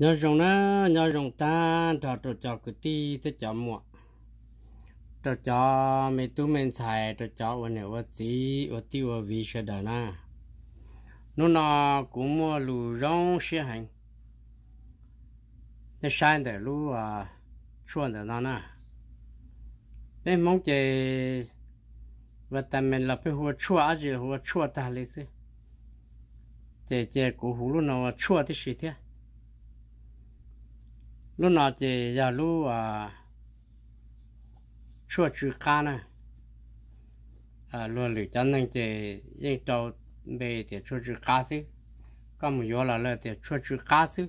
nhớ rồng nó nhớ rồng ta trò cho trò cứ ti tới chợ mua cho trò mấy tú mình xài trò trò ở nhà ở tí ở tí ở vị sẽ đỡ na nó nó cũng mua lù rong xe hành nó sai để lù à chuẩn để na bên mong chơi vật ta mình là phải hùa chua gì hùa chua ta lấy chứ chơi chơi cũng hù lù nó chua thì gì thế lúc nào thì giờ lũ à chua chữ cá nè à lũ lựa chọn nên thì những đầu bề thì chua chữ cá chứ có một yếu là lợi thì chua chữ cá chứ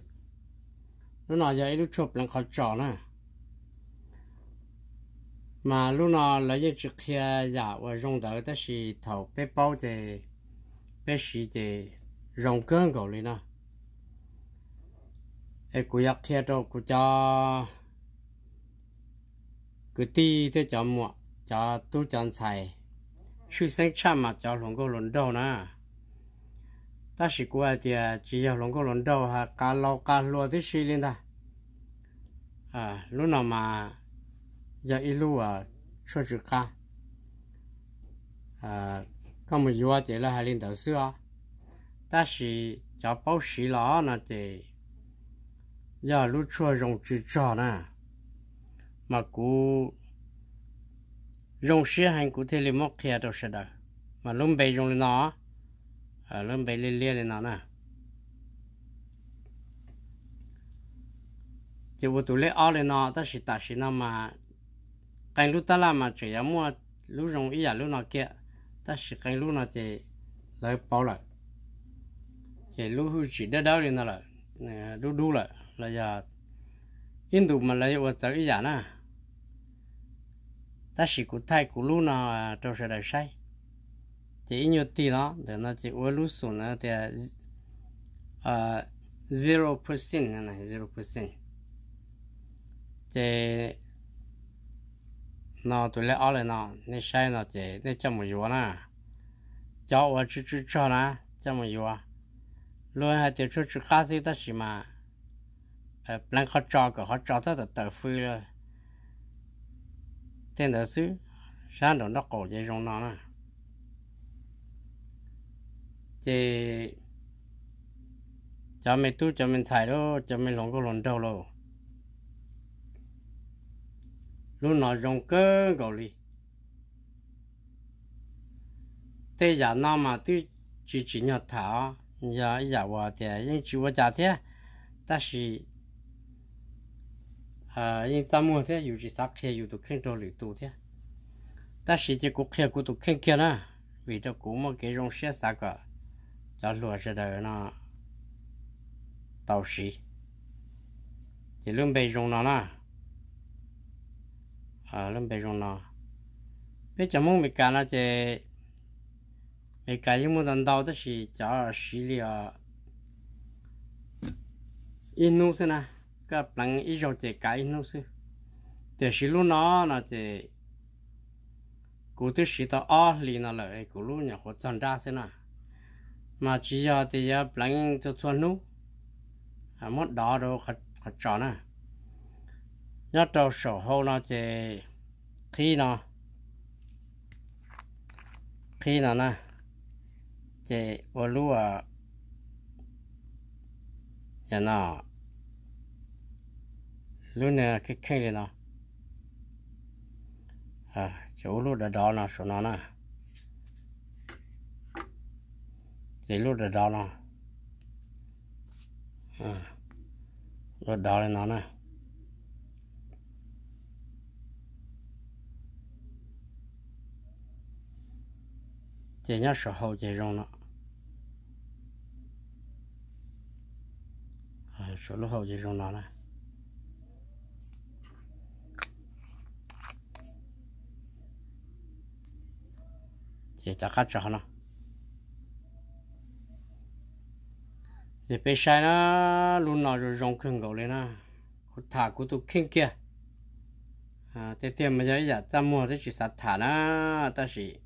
lúc nào giờ lũ chụp lần khó trò nè mà lúc nào là những chữ kia giả và dùng tới đó là thầu bé bao thì bé sĩ thì rồng cơn cầu lên nào ai cú yak kia đâu cú cho cú ti thế cho mua cho tu chọn xài chú sinh chăm mà cho lồng cô lồng đầu nè ta chỉ cú thì à, chỉ cho lồng cô lồng đầu ha à, cá lâu cá lúa thì xí lên ta à lúc nào mà giờ ít lúa cho chú cá à có một vừa chỉ là hai lên đầu xưa ta chỉ cho bao xí lọ nè thì giờ lúc cho rồng chữ cho nè mà cú rồng xí hành cú thế li móc kia đâu sẽ đâu mà lúc bây rồng nó à lúc bây li li nó nè chỉ vô tụ lấy ở lên nó ta chỉ ta chỉ nó mà cái lúc ta làm mà chỉ có mua lúc rồng ý là lúc nó kia ta chỉ cái lúc nó chỉ lấy bao lại chỉ lúc chỉ đỡ đỡ lên nó là đu đu lại là giờ in đủ mà lấy ở tới giờ na? À? ta chỉ cụ thay cụ lu nó à, trong sẽ đời say chỉ nhiều tí nó để nó chỉ ở lu số nó thì à zero percent này zero percent chỉ nó tuổi lấy ở lại nó nên sai nó chỉ nên cho một vụ na. À. cho ở chú chú cho na, cho một vụ luôn hai tiểu chú chú cá gì ta chỉ mà plan khó cho cả khó cho tất cả tờ phi là trên đó xứ sáng đó nó cổ dây trong nó nè chị cho mình tu cho mình thải đó cho mình lồng cái lồng đâu rồi lúc nó rong cơ gọi đi thế giờ nó mà tu chỉ chỉ nhặt thảo giờ giờ vào thì những chú vợ già thế ta chỉ à nhưng ta mua thế dù chỉ tắc kia dù tụt kinh cho lựu tụt thế ta chỉ chỉ cũng kia cũng tụt khen kia nè vì cho cũng mà cái rong xe sao cả cho lúa sẽ đời nó tàu xì chỉ luôn bề rong nó nè à luôn bề rong nó bây giờ muốn mình cả nó chỉ mình cả những món ăn đâu đó là cho xì liền inu thế nào cái bằng ít cho chị cái nó sư thì xí lúc nó là chị cụ tôi xí tao ở lì nó cái cụ lúc nhà họ chọn ra xem nào mà chỉ giờ thì giờ bằng cho thuần nu à mất đó đâu khát khát chọn à nhớ đầu sổ hậu nó chị khi nó khi nào na, chị vào lúc à nhà nó 路呢？给城的了？啊，就录着道呢？说哪呢？走路在道呢？啊，路道嘞哪呢？今天是好几种呢？啊，说了好几种哪呢？chỉ cho các trò nó thì bây giờ nó luôn nó rồi rong khương gạo lên nó cú thả cú tu kinh kia à thế tiền mà giờ giờ ta mua thì chỉ sát thả nó ta chỉ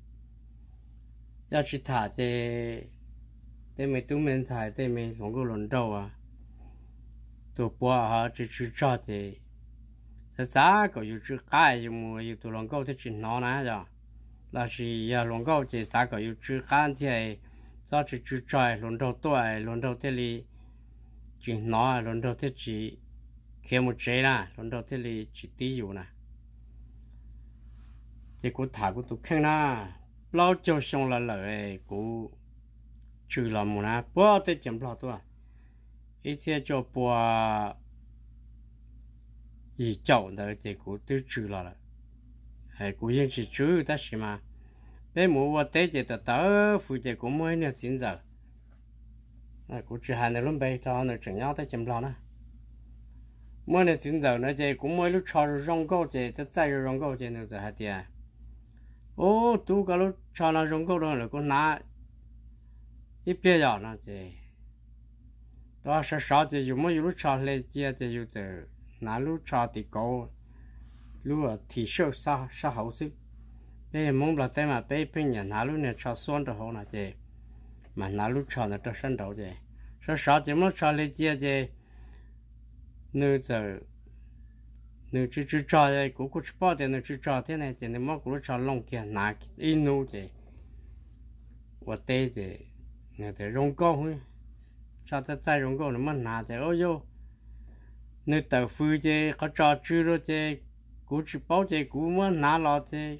giờ chỉ thả thì thế mấy tu mình thải thế mấy lòng cái lần đầu à tu bò ha chỉ chỉ cho thì thế sao có yêu chữ cái yêu mua yêu tu lòng câu thì chỉ nó nè rồi là chỉ lồng gạo chỉ xã có yêu chữ khăn thì sau chỉ chữ trời lồng đầu tuổi lồng đầu thế li chỉ nó lồng đầu thế chỉ khi một chế na lồng đầu thế li chỉ tí dụ na thì cũng thả cũng tụt khen na lâu cho xong là lợi cũng trừ là một na bữa tới chấm tuổi tôi ít xe cho bữa 以教的结果都出来了。hay cú yên chỉ chú ta xí mà bé mù vợ tết chỉ tớ tớ phụ chỉ cũng mới nè chín giờ à cú chỉ hai nè luôn bé cho nè chừng nhau tới chấm lo nè mới nè chín giờ nè chỉ cũng mới lúc cho rong câu chỉ tớ tay rong câu chỉ nè giờ hai tiền ô tu cả lúc cho nó rong câu đó là cũng ná ít bia rồi, nó chỉ đó là sáu chỉ dùng mới lúc cho lên chia chỉ dùng từ ná lúc cho thì câu lúa thì sâu sa sa hậu chứ bây mong là tay mà bây bây nhà nào lúc này cho xuân được hậu là chứ, mà nào lúc cho nó cho sinh đầu gì số sáu chỉ muốn cho lấy chia gì nữ giờ nữ chỉ chỉ cho gì cũng cũng bỏ tiền nữ chỉ cho thế này chỉ nếu mà cũng cho long kia nà in nữ gì và tê gì người ta rong câu hứ cho ta tay rong câu nó mất nà chứ, ôi yo nữ tàu phu gì có cho chữ rồi gì cú chỉ bảo chế cú mà nã lo chế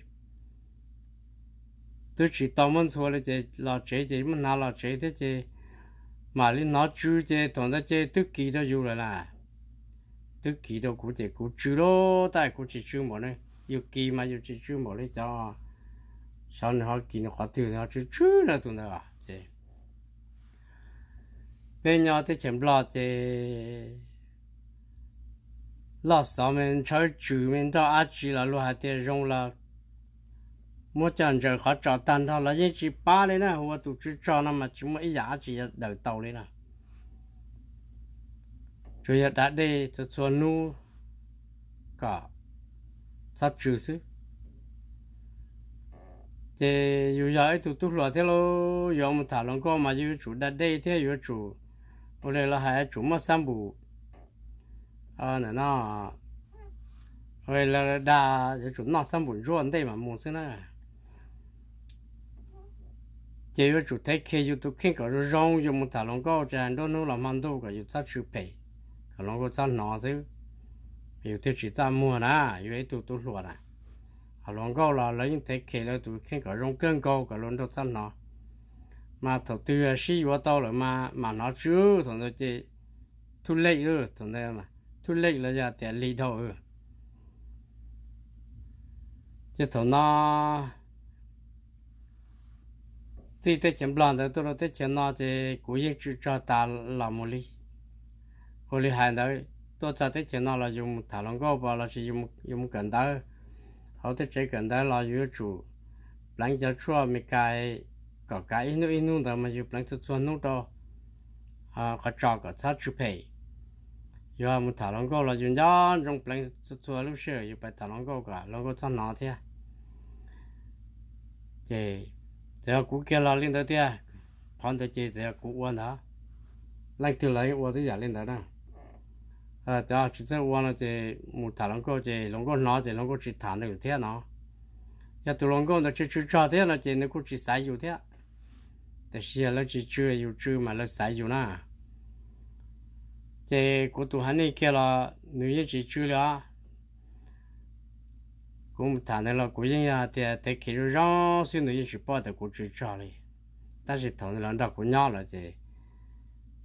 tôi chỉ tao muốn xua là chế lo chế chế mà nã lo chế mà lên nó chú toàn ra chế tức kỳ rồi là tức kỳ đó cú chú đó tại cú chú một này yêu kỳ mà yêu chú một đấy cho sau này họ kỳ nó khó chú chú là tụi nó chế bên nhau tới lo chế 落手面取住面都阿住啦，落下地用啦。mỗi trận rồi khó trọ tan thôi là những chỉ ba đấy nè hoa tụ chú cho nó mà chúng mới giá chỉ đầu tàu đấy nè chủ nhật đã đi từ xuân nu cả sắp trừ xứ thì dù giờ tụ tụ lọ thế lô giờ một thả lòng con mà dù chủ đã đi thế dù chủ ở đây là hai chủ mà sang bù ờ nè nó rồi là đã chúng nó xong buồn rồi đây mà muốn xin à chỉ có chủ thế khi chúng tôi khi có chúng mình thà lòng có chẳng đâu nó đâu cả chúng ta chịu phải cả lòng có chứ hiểu thế chỉ mua nè hiểu ấy tụi tôi lùa nè cả lòng là lấy những khi là tụi khi có rong cơn câu cả lòng đâu ta nó mà thầu tư là sĩ của tao mà mà nó chứ thằng nó chỉ thu lấy rồi thằng này mà ทุเล็กเลยอย่าแต่ลีดเอาจะถอนอที่เตจันบลอนแต่ตัวเราเตจันนอจะกูยิ่งจุดจอตาหลามุลีกูลีหายเลยตัวจะเตจันนอเรายุ่งถาลงก็บอกเราจะยุ่งยุ่งกันได้เขาเตจันกันได้เราอยู่จู่หลังจากชั่วไม่ไกลก็ไกลนู่นนู่นแต่มาอยู่หลังจากชั่วนู่นต่ออ่าก็จอก็ทัดชุบเพย์ giờ một thả long câu là chuyện đó trong plan thua lúc xưa giờ phải thảo long câu cả long câu thân nó thế chị giờ cũng kia là lên tới thế Còn tới chị giờ cũng uốn đó lên từ lấy uốn tới giờ lên tới đó à giờ chỉ thấy quên là chị một thả long câu chị long câu nó chị long câu chỉ thả được thế nó giờ từ long câu nó chỉ chỉ cho thế là chị nó cũng chỉ sai dù nào? thì cô tụ hắn này kia là nữ chỉ chú là cũng thằng này là cô yên à thì thì khi rồi rõ xuyên nữ như chỉ bỏ được cô chú cho đi ta chỉ thằng này là đã cô nhỏ rồi thì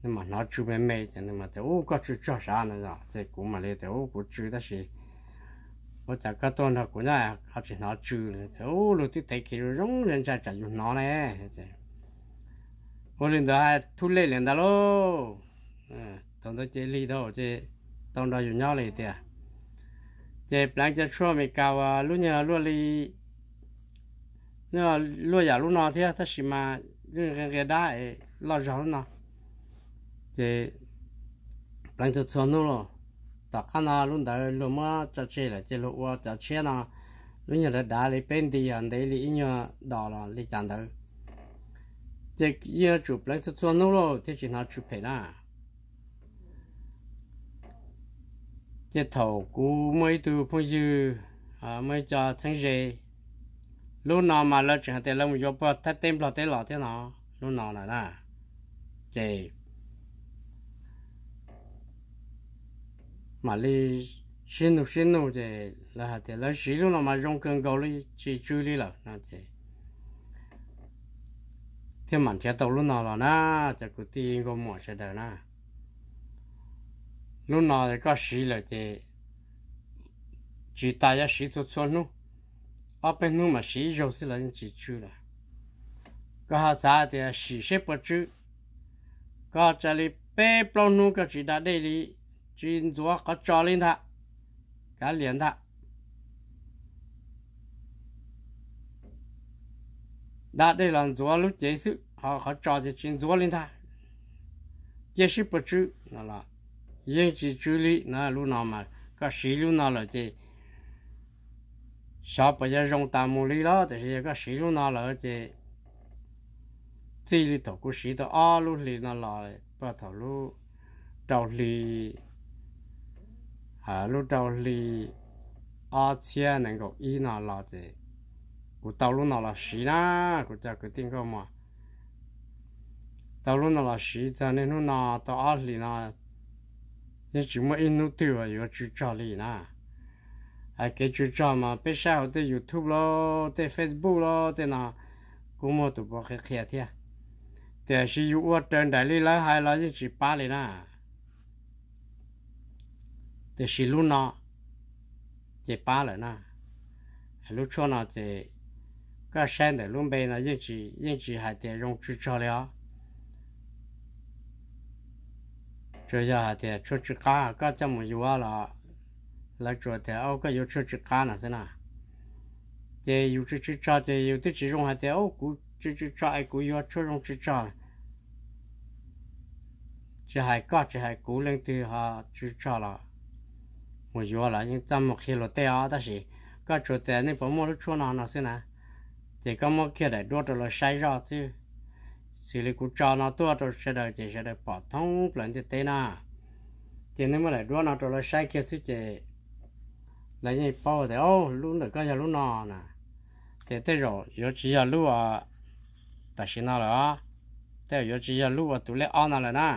mà nó chú bé mẹ mà thì có chú cho sao nữa rồi thì cũng mà lấy thì chú ta chỉ có có tôn là cô nhỏ họ chỉ nó chú rồi thì ô lúc thì thấy khi rồi rõ nên cha chả dùng nó này ô lên đó đó luôn tổng thống chế lý đâu chế tổng đó dù nhau lấy tiền chế plan chế cho mình cao à, lũ nhờ lúc lý nhờ lúc giờ lúc nào thì ta chỉ mà những cái cái đá lo rõ nó chế plan chế cho nó rồi ta khăn là lũ đó lũ mà chặt chế là chế lúc qua chặt chế nó lũ nhờ là đá lấy bên đi anh à, đấy lý nhờ đỏ là lý chẳng đâu chế yên chụp plan chế cho nó rồi thì chỉ nó chụp phải đó chế thầu cú mấy tu phong dư à mấy cho thằng gì lúc nào mà lỡ chẳng thể lông cho bớt thắt tem lọ tế lọ thế nào, lúc nào là na, chế mà li xin nụ xin nụ thì là thì lỡ xí lúc nào mà dùng cơn gấu đi chỉ chui đi là nó thì thế mà chế tàu lúc nào là na chắc cứ tin có mỏ sẽ đời na lúc nào thì có sĩ là chị chỉ ta có sĩ cho cho nó ở bên nó mà sĩ rồi thì là chỉ chú là có hai xã thì sĩ sẽ bắt chú có trả lời bé bao nó có chỉ ta đây đi chuyên chúa có cho lên ta cả liền ta đã đây là cho lúc chế sự họ có cho thì chuyên chúa lên ta chế sự bắt chú là là yên chỉ chú lý nó lúc nào mà có sĩ lúc nào là gì sao bây giờ dùng tạm mù lý đó thì có sĩ lúc nào là gì chỉ lý tổ của sĩ đó à lúc lý nó là bắt đầu lúc đầu lý à lúc đầu lý à chia nên có ý nó là gì của tàu lúc nào là sĩ đó của cha cái tiếng cơ mà tàu lúc nào là sĩ cho nên lúc nào tàu à lý nào nhưng chỉ mới in nút tiêu à có chú trò lì nà à cái chú trò mà bây giờ tới youtube lo tới facebook lo tới nà, cũng mua tụ bỏ cái kia thế thì sử dụng ở trên đại lý là hai là chỉ ba lì nà thì sử dụng nó chỉ ba lì nà lúc cho nó thì các sản để luôn bên là những chỉ những chỉ hai tiền dùng chú trò liao 这下的出去干，干这么有啊了，来做的哦，个有出去干了是呐。这有这只炸的，有的这种还的哦，古这只炸一古要出种只炸，这还干这还古人的哈只炸了，我有了，你咱们黑了对啊，但是干做的你不么了出哪哪是呢？这个么起来多着了晒热去。xử lý cú cho nó tua cho sẽ đợi chỉ sẽ đợi bỏ thông lần thứ tế nè thì nếu mà lại đua nó rồi sai kia suy chế lại như bao thì ô lúc này cái giờ luôn nọ nè thì tới rồi yếu chỉ là lúc à ta xin nó rồi tới yếu chỉ là lúc à tụi lấy ăn rồi nè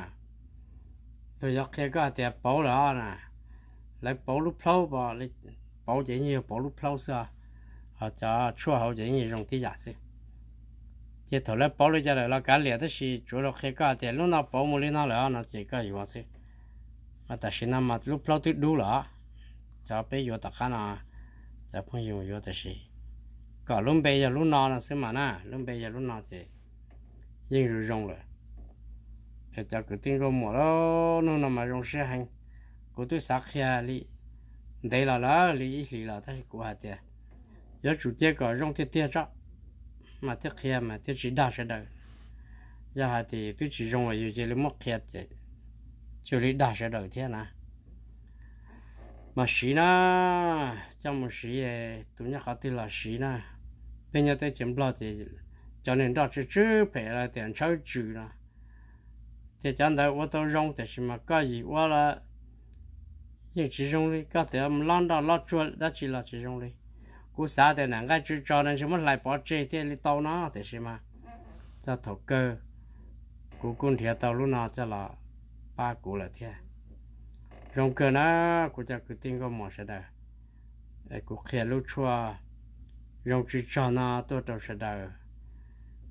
tôi giật cái cái thì bảo rồi nè lấy bảo lúc lâu bảo lấy bảo chỉ như bảo lúc lâu xưa họ cho chua hậu chỉ như dùng tí giả xí chỉ thầu lấy bảo cho ra là cả liệt đó là chủ lực khi cả thì lúc nào bảo mua lên nào là nó chỉ có gì vậy chứ mà ta xin năm mà lúc lâu tuyệt đủ là cho bây giờ ta khá nào ta không dùng giờ đó xí cả lúc bây giờ lúc nào là xem mà na lúc bây giờ lúc nào thì nhưng rồi dùng rồi thì ta cái tiếng có mồ đó nó nằm mà dùng xe hành của tôi sạc kia li đây là là li li là ta của hạt tiền giờ chủ chế cả dùng tiền tiền chắc mà thiết kia mà thiết chỉ đa sẽ đời giờ hà thì cứ chỉ dùng ở dưới lấy mốc kia chứ chủ lý đa sẽ đời thế nào mà sĩ na trong một sĩ tụi nhắc họ là sĩ na bây giờ tới chấm bao thì cho nên đó chỉ chứ phải là tiền sáu chữ là thì chẳng đâu tôi tôi rong thì mà cái gì quá là nhưng chỉ rong đi có thể làm đó lo chuột đó chỉ là chỉ dùng đi cú xã thì nàng cái chú cho nên chúng mất lại bỏ chê thì đi tàu nó thì xem mà cho thổ cơ cú cún thiệt tàu lúc nào cho là ba cú là thiệt rong cơ nó cú cho cú tin có một sẽ đời cú khía lúc chua rong chú cho nó tôi đâu sẽ đời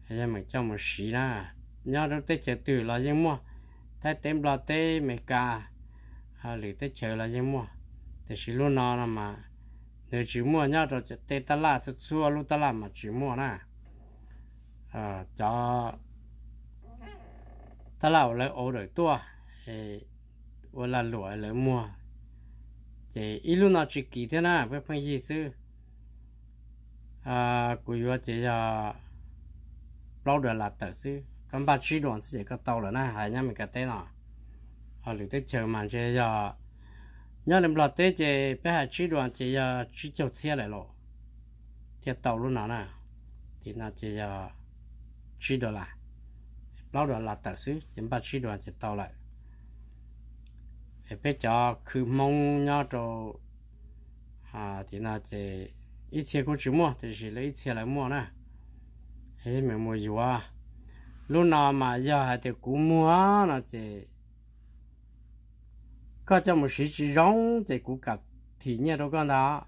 hay là mình cho một xí nè nhớ đâu tới chờ từ là gì mua thấy tem ờ, là tê mày cả hay là tới chờ là gì mua thì xí lúc nào mà thì chỉ mua nhau rồi chỉ tê ta la thực xua lúc ta làm mà chỉ mua na, à cho ta lão lấy ổ đổi tua thì ổ là lụa lấy mua chỉ ít lúc nào chỉ kỹ thế na, với phong gì sư à của yo chỉ là lâu đời là tự sư còn ba chỉ đoàn sẽ có tàu rồi na, hai nhau mình cái tên nào họ lưu tới chờ mà chỉ là nhớ làm lọt tế chế bé hà chỉ đoàn chế giờ chỉ chầu xe lại lộ thiệt tàu luôn nó nè thì nó chế giờ chỉ đồ lại lâu rồi là tàu xứ chúng ta chỉ đoàn chế tàu lại bé cho cứ mong nhớ cho à thì nó chế ít xe cũng chỉ mua thì chỉ lấy ít xe lại mua nè thế mình mua gì quá luôn nào mà giờ thì cũng mua nó chế có cho một sĩ chỉ rong thì cũng cả thì nhẹ đâu con đó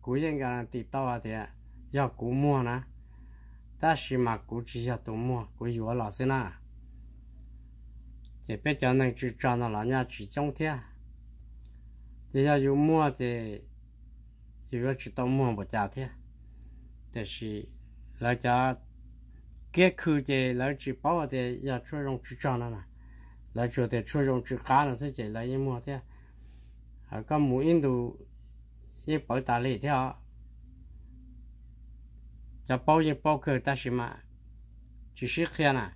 cũng yên cả thì tao thì do cũng mua nè ta chỉ mà cũng chỉ cho tụi mua cũng vừa là thế nào thì bây giờ nên chỉ cho nó là nhà chỉ trong thế thì giờ dù mua thì dù chỉ tao mua một chả thế thì là lấy cho cái khu thì lấy chỉ bảo thì giờ cho rong chỉ cho nó này là chủ thể chủ dụng chữ cá là sẽ chỉ là yên mua thế à có mũ in đủ yên bảo tà lì thế à, cho bảo yên bảo cơ ta xí mà chỉ xí kia nè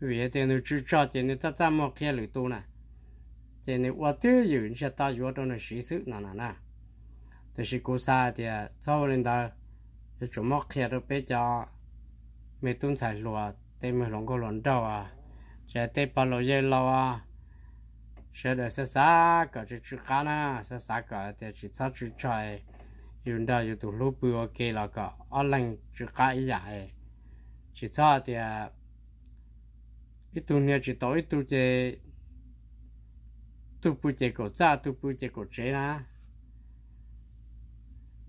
vì cái thế nó chỉ cho thì nó ta ta mua kia lì tu nè thì nếu qua rồi, nó sẽ ta dựa trong này xí sự nè nè nè thì xí cố xa thì sau à, lên đó thì chúng mua kia được bây giờ mấy tuần sau lúa thì mới lòng có lòng đâu à sẽ tê bà lâu dây lâu à sẽ đợi sẽ xa cả chỉ chỉ khá na sẽ xa cả thì chỉ sao chỉ trời dùng đó dùng tủ lúp bự ok là cả ở lần chỉ khá ý giải chỉ sao thì à, ít tụ này chỉ tối tụ chế tụ bự chế cổ cha tụ bự chế cổ chế na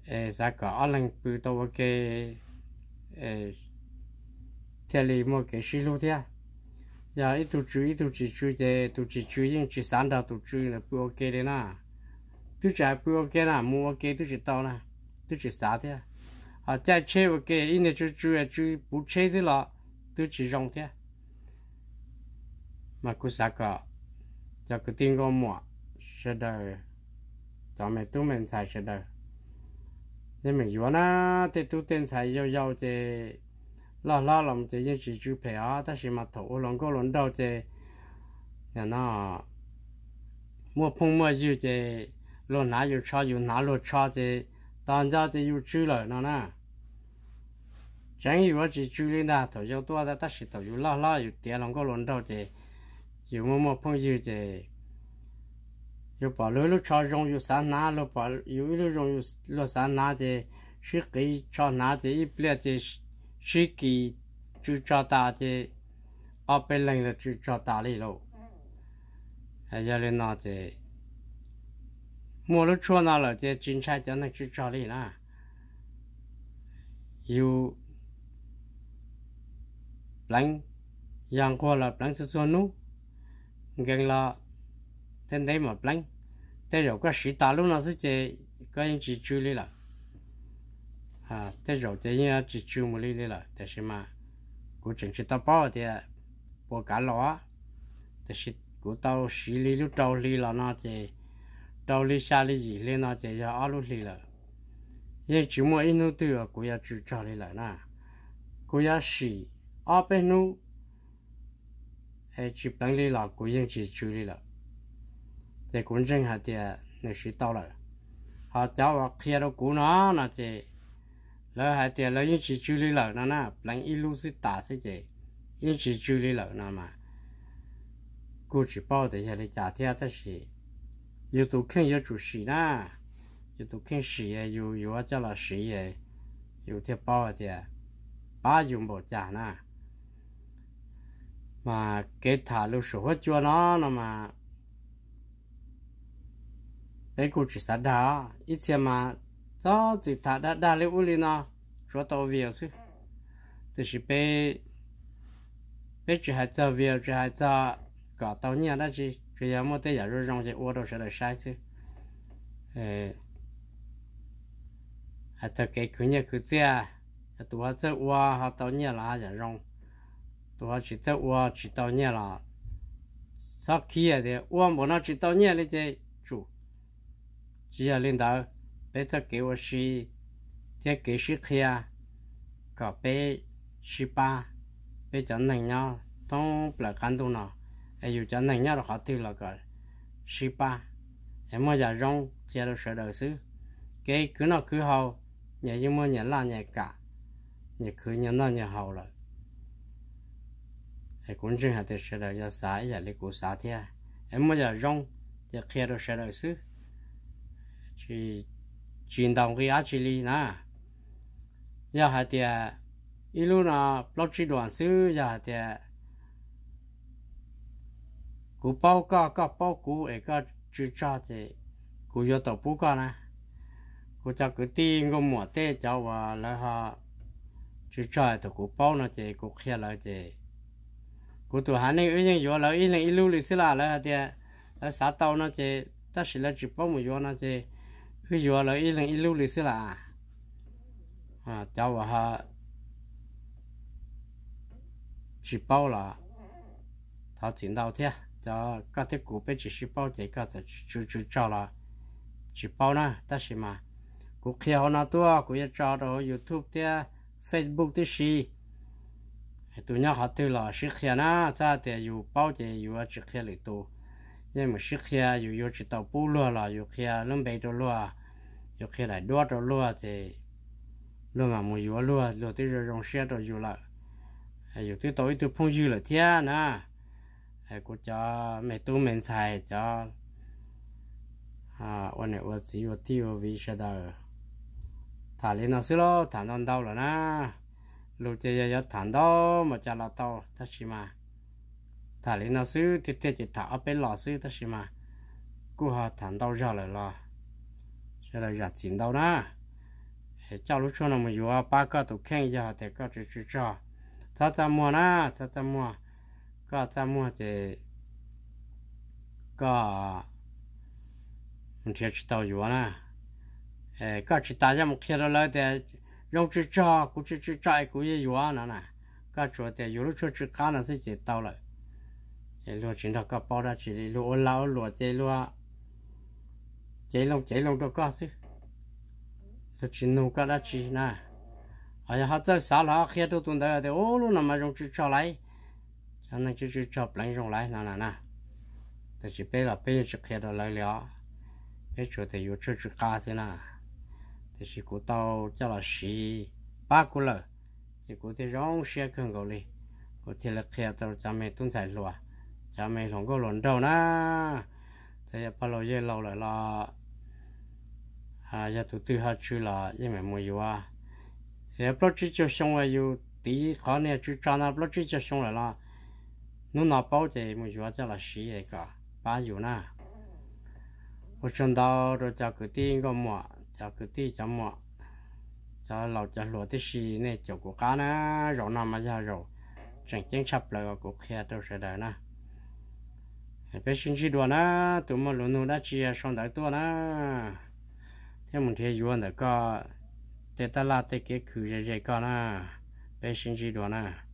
ê sao cả ở lần bự tàu ok ê thế là một cái xí lô à? giờ dạ, ít tụ chú ít tụ chỉ chú chế tụ chỉ chú nhưng chỉ sáng đầu tụ chú là bự ok đấy na tụt chỉ bự ok na mua ok tụt chỉ tao na tụt chỉ sáng thế à ờ, cha chế ok ít nữa chú chú là chú bù chế thế là tụ chỉ rong thế à. mà cứ sáng cả giờ cứ tin có mua sẽ đời cho mình tụ mình xài sẽ đời nhưng mà vừa na thì tụ tiền xài giàu giàu thì là là lòng chỉ những chỉ chú phải á ta chỉ mà thổ lòng có lòng đau thế, là nó mua phong mua dư thế, luôn nào dư cho dư nào luôn cho thế, tàn ra thế dư chú lại, nó nè chẳng hiểu chỉ chú lên đó thổ dư tua ta chỉ thổ dư là là dư tiền lòng có lòng đâu thì dư mua mua phong dư thì dư bỏ lối lúc cho dùng dư sáng nã lúc bỏ dư lúc dùng lúc sáng nã thì sức kỹ cho nã thì ít biết thì chỉ kỳ chú cho ta thì ở bên này là chú cho ta đi rồi hay giờ lên nó thì mua lúc chua nó là thì chính sách cho nó chú cho đi nè yêu lánh yang qua là lánh số số nu gần là thế đấy mà lánh thế rồi có sĩ ta lúc cái anh chỉ chú đi là à thế rồi thế nhá chỉ chưa một ly là thế mà cũng chẳng chỉ tao bao thì bỏ cả lọ thế thì cũng tao xí ly lúc là nó thì tao ly xa ly gì lên nó thì giờ lúc ly là giờ chỉ mua ít nước tiêu cũng giờ chỉ cho là na cũng giờ xí ở bên ai chỉ bằng ly là cũng giờ chỉ chú ly là thế cũng chẳng hạt thì nó xí tao rồi họ cháu hoặc kia đâu cũng nó là thì แล้วหายเตียแล้วยังชีจูลีเหล่านั้นนะหลังอีลูสิตาสิเจยังชีจูลีเหล่านั้นมากูจีบอกแต่ยังในจ่าเทียแต่สิ有都看要做事啦，有都看事业，有有啊，叫了事业，有天包的，包就无假啦。mà cái thả lưu sổ hết chua nó nó mà cái cụ chỉ sát đó ít xem mà cho chỉ thả đã đã lấy u linh nó rồi tàu việc chứ thì chỉ bé bé chỉ hay tàu việc chỉ hay tàu cả tàu nhà đó chứ chỉ có một cái giờ rồi trong cái ô đồ sẽ được sai chứ ờ, hay tàu cái cứ nhà cứ thế à tụi họ chơi qua họ tàu nhà là giờ rong tụi họ chỉ chơi qua chỉ tàu nhà là sau khi à thì qua mà nó chỉ tàu nhà là chơi chủ chỉ là lên đầu bé ta kêu là sĩ thế kêu sĩ kia có bé sĩ ba bé chẳng này nhau tông là cán tu nó ai dù chẳng này nhau là khó tiêu là có sĩ ba em mới giờ rong kia đâu sợ đời xứ cái cứ nó cứ hầu nhà nhưng mà nhà là nhà cả nhà cứ nhà nó nhà hầu rồi ai cũng chưa hạt thì sợ đời giờ xả giờ lấy củ xả thế em mới giờ rong giờ kia đâu sợ đời xứ chỉ chuyển động cái actually na giờ hạt tiền ít lúc nào blockchain đoàn sư giờ hạt tiền cú bao cả cả bao cú ấy cả chú cha thì cú giờ tàu bút cả na cú cha cứ tin cú mua tê cháu và là ha chú cha tàu cú bao nó thì cú kia là thì cú tụ hắn này ấy nhưng là ít này ít lúc lịch sử là là hạt tiền là sáu tàu nó thì ta chỉ là chỉ bao một giờ nó thì ví dụ là ít lần ít lưu lịch sử là à cháu và họ chỉ bao là thảo tiền đầu thế cho các cái cụ bé chỉ chỉ bao chỉ các cái chú chú cho là chỉ bao nữa ta xí mà cụ kia họ nói tôi cụ cho đó youtube thế facebook thế gì tụi nhau họ tự lo sức kia na cha thì อยู่ bao giờ อยู่ chỉ kia là tôi nhưng mà sức kia dù dù chỉ tàu bù lúa là dù khi lông bè đồ lúa dù khi lại đua đồ lúa thì lúa mà mua lúa lúa lúa tới rồi rong xe đồ dù là dù tới tối tôi phong dư là thế nè của cho mẹ tu mình xài cho à, tiêu sao đâu đâu, na, mà thật sự mà thả lên nó sư thì tuyệt chỉ thả ở bên lò sư ta xí mà cô họ thằng đâu ra lại lo, sẽ là giặt chín đâu đó cho lúc cho nó mà vừa ba cái tụ khen giờ thì có chữ chữ cho ta ta mua na ta ta mua cái ta mua thì cái, mình thiệt chỉ đâu vừa na cái chỉ đại gia một khi nó lấy thì dùng chữ cho cũng chữ chữ cho cũng như vừa nữa nè cái chỗ thì vừa lúc chữ chữ cá nó sẽ chỉ đâu lại lúa chúng đó có bao ra chỉ lúa lão lúa chế lúa chế lông chế lông đó có chứ lúa chuyển nông có đã chỉ na ai họ chơi xả lá khi tôi tuần đấy thì ô luôn nằm mà trong chú cho lại cho nên chú chú cho lại trong lại nè nè nè thì chỉ bây là bây giờ khi đó lại liệu bây giờ thì yêu chữ chữ cá thế nè thì chỉ cố tao cho là xí ba cố lợ chỉ cố thì rong xe cần cầu đi cố thì là khi đó cho mẹ tuần thải lúa cha dạ, mẹ không có lộn trâu na thế bà lo dễ lâu lại là à giờ dạ, tụi tôi hết chú là với mẹ mua yêu à thế bà dạ, chỉ cho xong rồi yêu tí khó nè chú cho nó bà chỉ cho xong rồi là nó nó bảo thì mua yêu cho là xí vậy cả ba yêu na 我上到这家个地个么，家个地叫么，家老家落的是呢，叫个干呢，肉那么家肉，整整差不了个个开都是的呢。bé sinh chỉ đùa na tụi mình luôn luôn đã chỉ xong đại tua na thế mình thế yuan được có tê ta la tê cái khử dây dây có na bé sinh chỉ đùa na